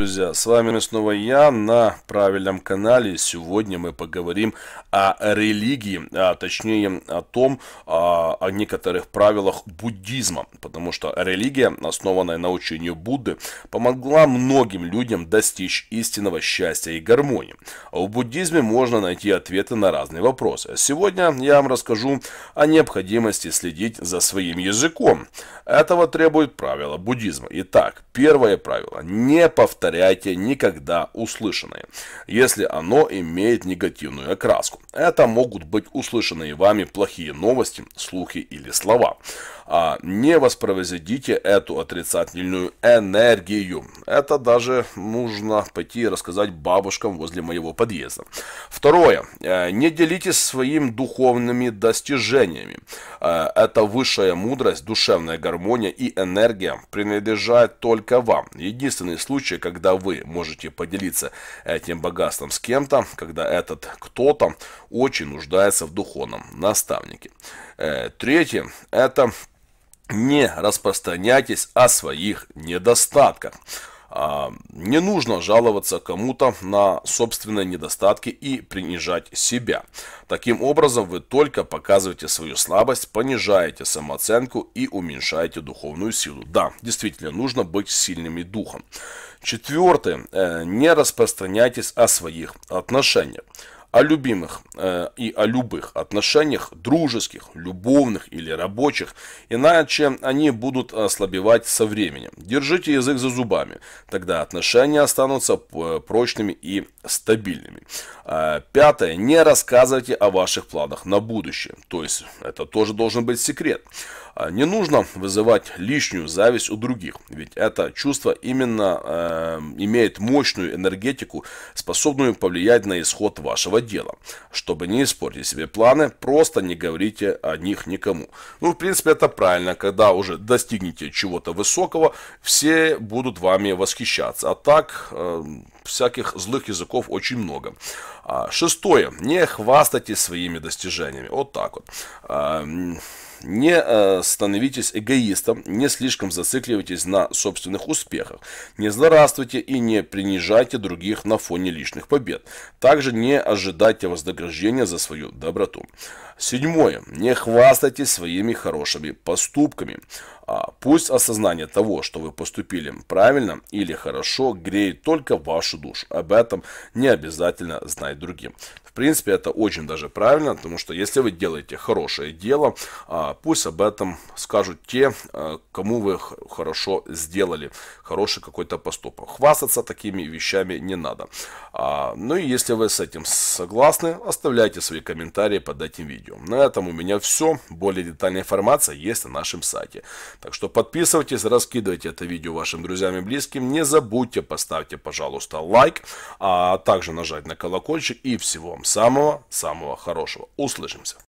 друзья, с вами снова я на правильном канале. Сегодня мы поговорим о религии, а точнее о том, о, а, о некоторых правилах буддизма, потому что религия, основанная на учении Будды, помогла многим людям достичь истинного счастья и гармонии. В буддизме можно найти ответы на разные вопросы. Сегодня я вам расскажу о необходимости следить за своим языком. Этого требует правило буддизма. Итак, первое правило – не повторяйте повторяйте никогда услышанное, если оно имеет негативную окраску. Это могут быть услышанные вами плохие новости, слухи или слова. А не воспроизведите эту отрицательную энергию. Это даже нужно пойти и рассказать бабушкам возле моего подъезда. Второе. Э, не делитесь своими духовными достижениями. Э, это высшая мудрость, душевная гармония и энергия принадлежат только вам. Единственный случай, когда вы можете поделиться этим богатством с кем-то, когда этот кто-то очень нуждается в духовном наставнике. Э, третье. Это не распространяйтесь о своих недостатках. А, не нужно жаловаться кому-то на собственные недостатки и принижать себя. Таким образом, вы только показываете свою слабость, понижаете самооценку и уменьшаете духовную силу. Да, действительно, нужно быть сильными духом. Четвертое. Э, не распространяйтесь о своих отношениях о любимых э, и о любых отношениях, дружеских, любовных или рабочих, иначе они будут ослабевать со временем. Держите язык за зубами, тогда отношения останутся э, прочными и стабильными. Э, пятое, не рассказывайте о ваших планах на будущее, то есть это тоже должен быть секрет. Э, не нужно вызывать лишнюю зависть у других, ведь это чувство именно э, имеет мощную энергетику, способную повлиять на исход вашего этого дела. Чтобы не испортить себе планы, просто не говорите о них никому. Ну, в принципе, это правильно, когда уже достигнете чего-то высокого, все будут вами восхищаться. А так, э, всяких злых языков очень много. А, шестое. Не хвастайтесь своими достижениями. Вот так вот. Эм, не э, становитесь эгоистом, не слишком зацикливайтесь на собственных успехах, не злорадствуйте и не принижайте других на фоне личных побед. Также не ожидайте вознаграждения за свою доброту. Седьмое. Не хвастайтесь своими хорошими поступками. А пусть осознание того, что вы поступили правильно или хорошо, греет только вашу душу. Об этом не обязательно знать другим. В принципе, это очень даже правильно, потому что если вы делаете хорошее дело, а, пусть об этом скажут те, а, кому вы хорошо сделали, хороший какой-то поступок. Хвастаться такими вещами не надо. А, ну и если вы с этим согласны, оставляйте свои комментарии под этим видео. На этом у меня все. Более детальная информация есть на нашем сайте. Так что подписывайтесь, раскидывайте это видео вашим друзьям и близким. Не забудьте, поставьте, пожалуйста, лайк, а также нажать на колокольчик и всего вам самого-самого хорошего. Услышимся.